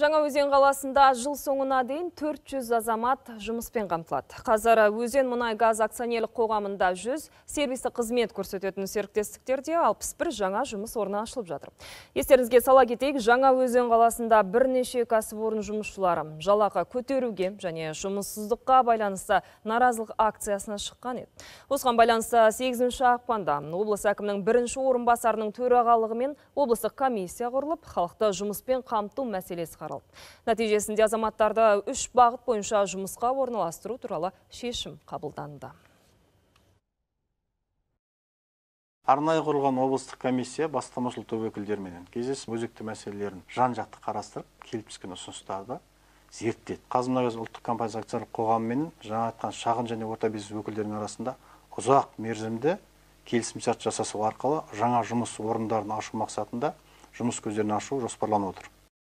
жаңа өзен қаласында жыл соңына дейін 400 азамат жұмыспен қамтылады. Қазір өзен мұнай газ акционерлік қоғамында 100 сервисті қызмет көрсететін серіктестіктерде 61 жаңа жұмыс орны ашылып жатыр. Естеріңізге сала кетейік, өзен қаласында бірнеше кәсіпорын жұмысшылары жалақы көтеруге және жұмыссыздыққа байланысты наразылық акциясына шыққан еді. Осыған байланысты 8 ақпанда облыс әкімінің бірінші орынбасарының төрағалығымен облыстық комиссия құрылып, халықты жұмыспен қамту мәселесі атқарылды нәтижесінде азаматтарды үш бағыт бойынша жұмысқа орналастыру туралы шешім қабылданды арнайы құрылған облыстық комиссия бастамашыл топ өкілдерімен кездесіп өзекті мәселелерін жан жақты қарастырып келіп түскен ұсыныстарды зерттеді қазмұнайгаз ұлттық компаниясы акционерлік қоғамымен жаңа айтқан шағын және орта бизнес өкілдерінің арасында ұзақ мерзімді келісімшарт жасасу арқылы жаңа жұмыс орындарын ашу мақсатында жұмыс көздерін ашу жоспарланып отыр